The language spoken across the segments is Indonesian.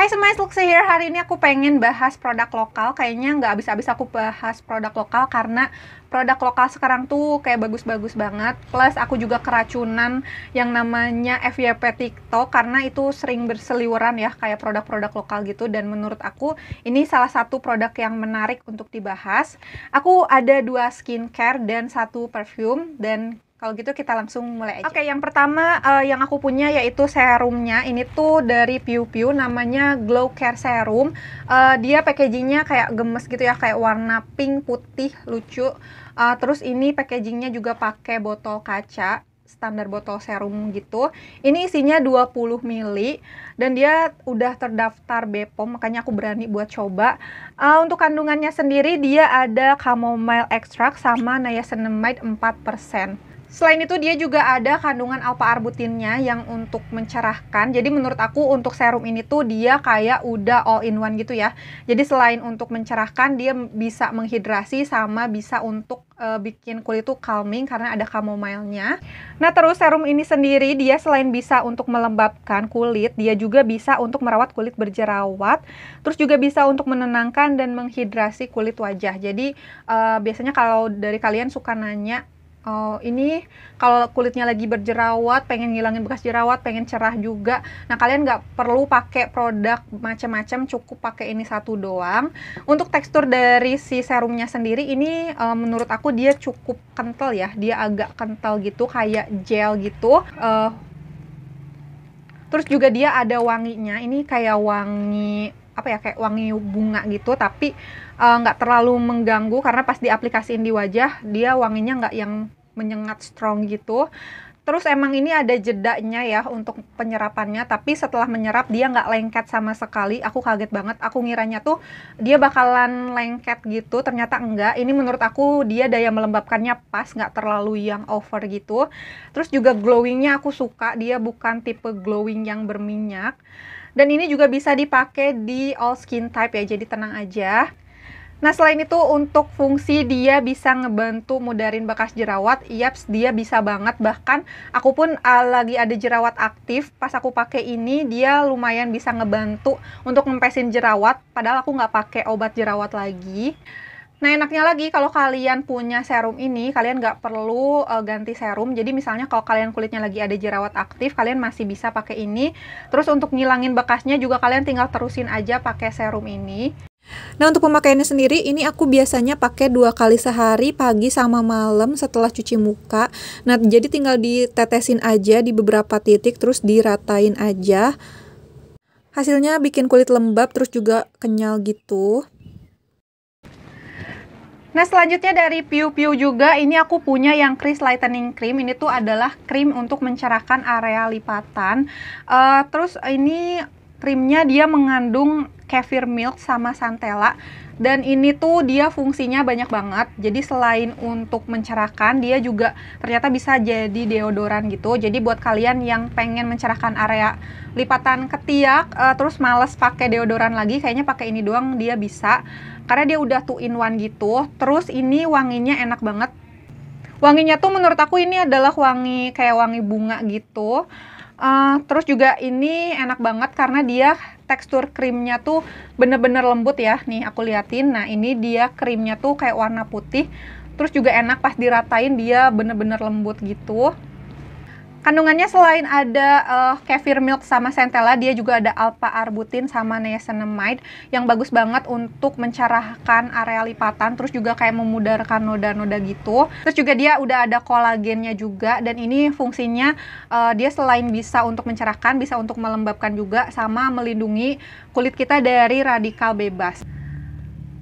Hai semuanya Luxe here. Hari ini aku pengen bahas produk lokal. Kayaknya nggak habis-habis aku bahas produk lokal karena produk lokal sekarang tuh kayak bagus-bagus banget. Plus aku juga keracunan yang namanya FYP TikTok karena itu sering berseliweran ya kayak produk-produk lokal gitu. Dan menurut aku ini salah satu produk yang menarik untuk dibahas. Aku ada dua skincare dan satu perfume dan kalau gitu kita langsung mulai aja. Oke, okay, yang pertama uh, yang aku punya yaitu serumnya. Ini tuh dari Piu Piu, namanya Glow Care Serum. Uh, dia packagingnya kayak gemes gitu ya, kayak warna pink putih lucu. Uh, terus ini packagingnya juga pakai botol kaca standar botol serum gitu. Ini isinya 20 ml dan dia udah terdaftar Bepom makanya aku berani buat coba. Uh, untuk kandungannya sendiri dia ada chamomile extract sama niacinamide 4%. Selain itu dia juga ada kandungan alpha arbutinnya yang untuk mencerahkan. Jadi menurut aku untuk serum ini tuh dia kayak udah all in one gitu ya. Jadi selain untuk mencerahkan dia bisa menghidrasi sama bisa untuk uh, bikin kulit tuh calming karena ada chamomile-nya. Nah, terus serum ini sendiri dia selain bisa untuk melembabkan kulit, dia juga bisa untuk merawat kulit berjerawat, terus juga bisa untuk menenangkan dan menghidrasi kulit wajah. Jadi, uh, biasanya kalau dari kalian suka nanya Oh, ini kalau kulitnya lagi berjerawat, pengen ngilangin bekas jerawat, pengen cerah juga. Nah, kalian nggak perlu pakai produk macam-macam, cukup pakai ini satu doang. Untuk tekstur dari si serumnya sendiri, ini e, menurut aku dia cukup kental ya. Dia agak kental gitu, kayak gel gitu. E, terus juga dia ada wanginya. Ini kayak wangi apa ya kayak wangi bunga gitu tapi eh, nggak uh, terlalu mengganggu karena pas diaplikasiin di wajah dia wanginya nggak yang menyengat strong gitu Terus emang ini ada jedanya ya untuk penyerapannya, tapi setelah menyerap dia nggak lengket sama sekali. Aku kaget banget. Aku ngiranya tuh dia bakalan lengket gitu, ternyata enggak. Ini menurut aku dia daya melembabkannya pas, nggak terlalu yang over gitu. Terus juga glowingnya aku suka. Dia bukan tipe glowing yang berminyak. Dan ini juga bisa dipakai di all skin type ya, jadi tenang aja. Nah, selain itu untuk fungsi dia bisa ngebantu mudarin bekas jerawat. Yaps, dia bisa banget. Bahkan aku pun uh, lagi ada jerawat aktif, pas aku pakai ini dia lumayan bisa ngebantu untuk ngempesin jerawat padahal aku nggak pakai obat jerawat lagi. Nah enaknya lagi kalau kalian punya serum ini, kalian nggak perlu uh, ganti serum. Jadi misalnya kalau kalian kulitnya lagi ada jerawat aktif, kalian masih bisa pakai ini. Terus untuk ngilangin bekasnya juga kalian tinggal terusin aja pakai serum ini. Nah untuk pemakaiannya sendiri ini aku biasanya pakai dua kali sehari pagi sama malam setelah cuci muka. Nah jadi tinggal ditetesin aja di beberapa titik terus diratain aja. Hasilnya bikin kulit lembab terus juga kenyal gitu. Nah selanjutnya dari Piu Piu juga ini aku punya yang Chris lightening cream ini tuh adalah krim untuk mencerahkan area lipatan uh, terus ini krimnya dia mengandung kefir milk sama santella dan ini tuh dia fungsinya banyak banget jadi selain untuk mencerahkan dia juga ternyata bisa jadi deodoran gitu jadi buat kalian yang pengen mencerahkan area lipatan ketiak uh, terus males pakai deodoran lagi kayaknya pakai ini doang dia bisa karena dia udah two in one gitu terus ini wanginya enak banget wanginya tuh menurut aku ini adalah wangi kayak wangi bunga gitu Uh, terus juga ini enak banget karena dia tekstur krimnya tuh bener-bener lembut ya. Nih aku liatin. Nah ini dia krimnya tuh kayak warna putih. Terus juga enak pas diratain dia bener-bener lembut gitu. Kandungannya selain ada uh, kefir milk sama centella, dia juga ada alpha arbutin sama niacinamide yang bagus banget untuk mencerahkan area lipatan, terus juga kayak memudarkan noda-noda gitu. Terus juga dia udah ada kolagennya juga dan ini fungsinya uh, dia selain bisa untuk mencerahkan, bisa untuk melembabkan juga sama melindungi kulit kita dari radikal bebas.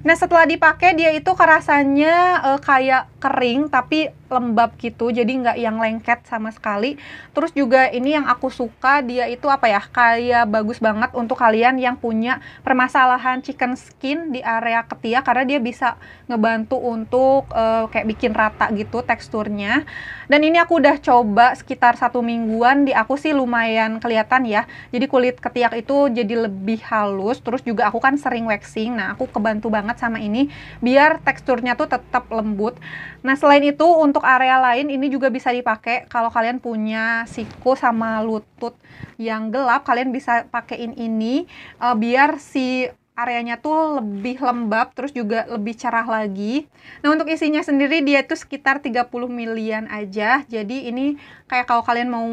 Nah setelah dipakai dia itu kerasanya uh, kayak kering tapi lembab gitu jadi nggak yang lengket sama sekali terus juga ini yang aku suka dia itu apa ya kayak bagus banget untuk kalian yang punya permasalahan chicken skin di area ketiak karena dia bisa ngebantu untuk uh, kayak bikin rata gitu teksturnya dan ini aku udah coba sekitar satu mingguan di aku sih lumayan kelihatan ya jadi kulit ketiak itu jadi lebih halus terus juga aku kan sering waxing nah aku kebantu banget sama ini biar teksturnya tuh tetap lembut nah selain itu untuk untuk area lain ini juga bisa dipakai kalau kalian punya siku sama lutut yang gelap kalian bisa pakaiin ini uh, biar si areanya tuh lebih lembab terus juga lebih cerah lagi. Nah, untuk isinya sendiri dia tuh sekitar 30 milian aja. Jadi ini kayak kalau kalian mau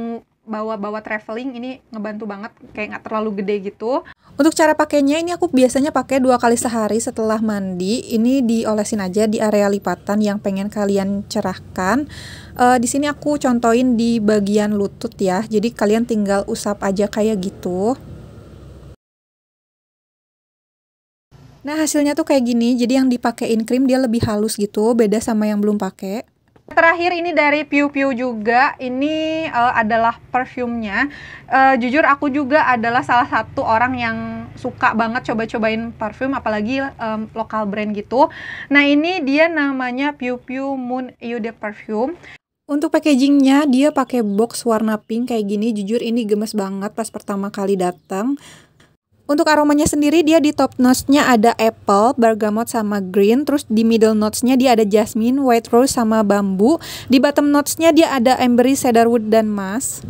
bawa-bawa traveling ini ngebantu banget kayak nggak terlalu gede gitu. Untuk cara pakainya ini aku biasanya pakai dua kali sehari setelah mandi. Ini diolesin aja di area lipatan yang pengen kalian cerahkan. Uh, di sini aku contohin di bagian lutut ya. Jadi kalian tinggal usap aja kayak gitu. Nah hasilnya tuh kayak gini. Jadi yang dipakein krim dia lebih halus gitu, beda sama yang belum pakai. Terakhir ini dari Piu Piu juga, ini uh, adalah perfumnya. Uh, eh, jujur aku juga adalah salah satu orang yang suka banget coba-cobain parfum, apalagi um, lokal brand gitu. Nah ini dia namanya Piu Piu Moon Eau de Perfume. Untuk packagingnya dia pakai box warna pink kayak gini. Jujur ini gemes banget pas pertama kali datang. Untuk aromanya sendiri dia di top notes nya ada apple, bergamot sama green, terus di middle notes nya dia ada jasmine, white rose sama bambu, di bottom notes nya dia ada ambery, cedarwood dan musk.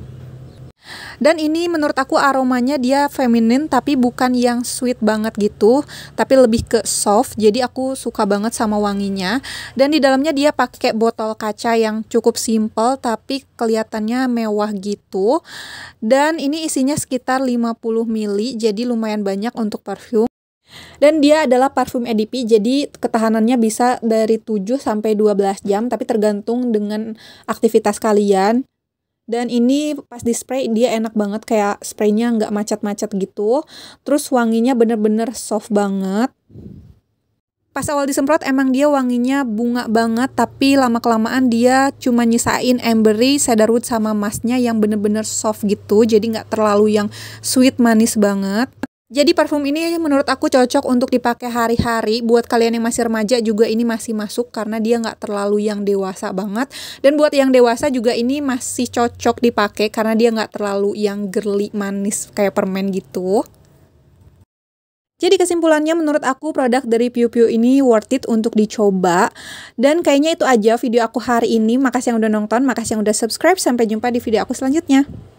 Dan ini menurut aku aromanya dia feminin tapi bukan yang sweet banget gitu, tapi lebih ke soft. Jadi aku suka banget sama wanginya. Dan di dalamnya dia pakai botol kaca yang cukup simple tapi kelihatannya mewah gitu. Dan ini isinya sekitar 50 ml, jadi lumayan banyak untuk parfum. Dan dia adalah parfum EDP, jadi ketahanannya bisa dari 7 sampai 12 jam, tapi tergantung dengan aktivitas kalian. Dan ini pas di spray dia enak banget kayak spraynya nggak macet-macet gitu. Terus wanginya bener-bener soft banget. Pas awal disemprot emang dia wanginya bunga banget tapi lama-kelamaan dia cuma nyisain emberry, cedarwood sama masnya yang bener-bener soft gitu jadi nggak terlalu yang sweet manis banget. Jadi parfum ini menurut aku cocok untuk dipakai hari-hari. Buat kalian yang masih remaja juga ini masih masuk karena dia nggak terlalu yang dewasa banget. Dan buat yang dewasa juga ini masih cocok dipakai karena dia nggak terlalu yang girly manis kayak permen gitu. Jadi kesimpulannya menurut aku produk dari Piu Piu ini worth it untuk dicoba. Dan kayaknya itu aja video aku hari ini. Makasih yang udah nonton, makasih yang udah subscribe. Sampai jumpa di video aku selanjutnya.